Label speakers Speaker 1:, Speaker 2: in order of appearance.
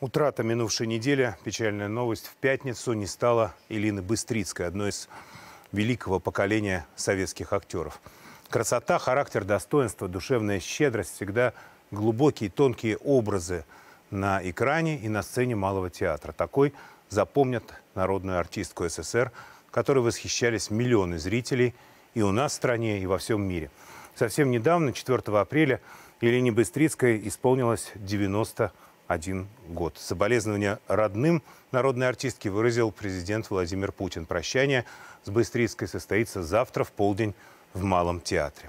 Speaker 1: Утрата минувшей недели, печальная новость, в пятницу не стала Илины Быстрицкой, одной из великого поколения советских актеров. Красота, характер, достоинство, душевная щедрость – всегда глубокие, тонкие образы на экране и на сцене Малого театра. Такой запомнят народную артистку СССР, которой восхищались миллионы зрителей и у нас в стране, и во всем мире. Совсем недавно, 4 апреля, Елене Быстрицкой исполнилось 90 лет один год. Соболезнования родным народной артистки выразил президент Владимир Путин. Прощание с Быстрицкой состоится завтра в полдень в Малом театре.